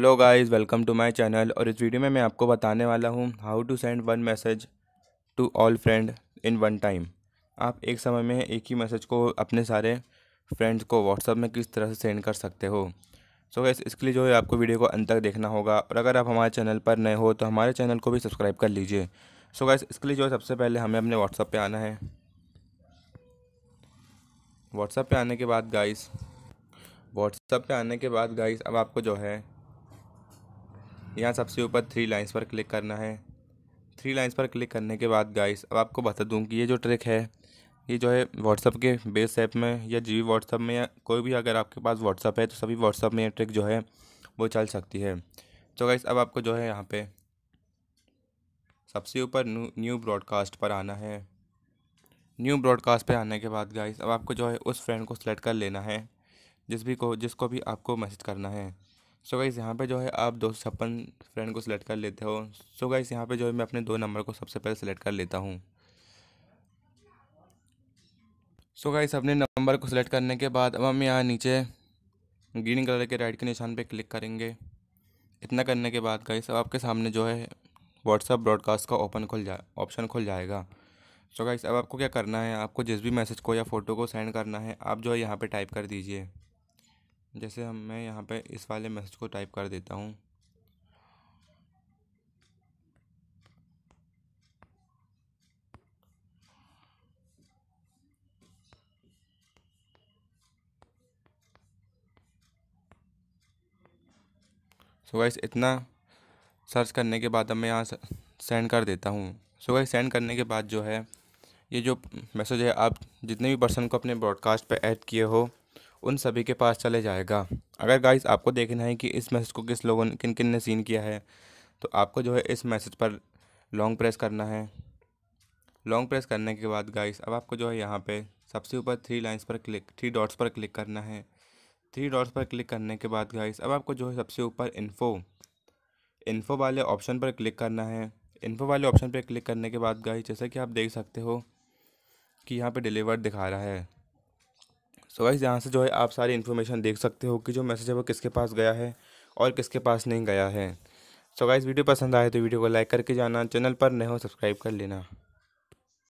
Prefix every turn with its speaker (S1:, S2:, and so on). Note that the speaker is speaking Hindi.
S1: hello guys welcome to my channel और इस वीडियो में मैं आपको बताने वाला हूँ how to send one message to all friend in one time आप एक समय में एक ही मैसेज को अपने सारे फ्रेंड्स को व्हाट्सअप में किस तरह से सेंड कर सकते हो सो so गैस इसके लिए जो है आपको वीडियो को अंत तक देखना होगा और अगर आप हमारे चैनल पर नए हो तो हमारे चैनल को भी सब्सक्राइब कर लीजिए सो गाइस गैस इसके लिए जो है सबसे पहले हमें अपने व्हाट्सअप पर आना है व्हाट्सअप पर आने के बाद गाइस व्हाट्सअप पर आने के बाद गाइस अब आपको जो है यहाँ सबसे ऊपर थ्री लाइन्स पर क्लिक करना है थ्री लाइन्स पर क्लिक करने के बाद गाइस अब आपको बता दूँ कि ये जो ट्रिक है ये जो है व्हाट्सअप के बेस ऐप में या जी वी व्हाट्सअप में या कोई भी अगर आपके पास व्हाट्सअप है तो सभी व्हाट्सअप में ये ट्रिक जो है वो चल सकती है तो गाइस अब आपको जो है यहाँ पे सबसे ऊपर न्यू ब्रॉडकास्ट पर आना है न्यू ब्रॉडकास्ट पर आने के बाद गाइस अब आपको जो है उस फ्रेंड को सिलेक्ट कर लेना है जिस भी को जिसको भी आपको मैसेज करना है सो गाइस यहाँ पे जो है आप दो छप्पन फ्रेंड को सिलेक्ट कर लेते हो सो गाइस यहाँ पे जो है मैं अपने दो नंबर को सबसे पहले सिलेक्ट कर लेता हूँ सो गाइस अपने नंबर को सिलेक्ट करने के बाद अब हम यहाँ नीचे ग्रीन कलर के राइट के निशान पे क्लिक करेंगे इतना करने के बाद गाइस अब आपके सामने जो है व्हाट्सअप ब्रॉडकास्ट का ओपन खुल जा ऑप्शन खुल जाएगा सो so गाइस अब आपको क्या करना है आपको जिस भी मैसेज को या फ़ोटो को सेंड करना है आप जो है यहाँ पर टाइप कर दीजिए जैसे हम मैं यहाँ पे इस वाले मैसेज को टाइप कर देता हूँ सो गाइस इतना सर्च करने के बाद अब मैं यहाँ सेंड कर देता हूँ सो गाइस सेंड करने के बाद जो है ये जो मैसेज है आप जितने भी पर्सन को अपने ब्रॉडकास्ट पे ऐड किए हो उन सभी के पास चले जाएगा अगर गाइस आपको देखना है कि इस मैसेज को किस लोगों ने किन किन ने सीन किया है तो आपको जो है इस मैसेज पर लॉन्ग प्रेस करना है लॉन्ग प्रेस करने के बाद गाइस अब आपको जो है यहाँ पे सबसे ऊपर थ्री लाइंस पर क्लिक थ्री डॉट्स पर क्लिक करना है थ्री डॉट्स पर क्लिक करने के बाद गाइस अब आपको जो है सबसे ऊपर इन्फो इन्फो वाले ऑप्शन पर क्लिक करना है इन्फो वाले ऑप्शन पर क्लिक करने के बाद गाइस जैसा कि आप देख सकते हो कि यहाँ पे डिलीवर दिखा रहा है सो गाइस यहाँ से जो है आप सारी इन्फॉर्मेशन देख सकते हो कि जो मैसेज है वो किसके पास गया है और किसके पास नहीं गया है सो so गाइस वीडियो पसंद आए तो वीडियो को लाइक करके जाना चैनल पर नए हो सब्सक्राइब कर लेना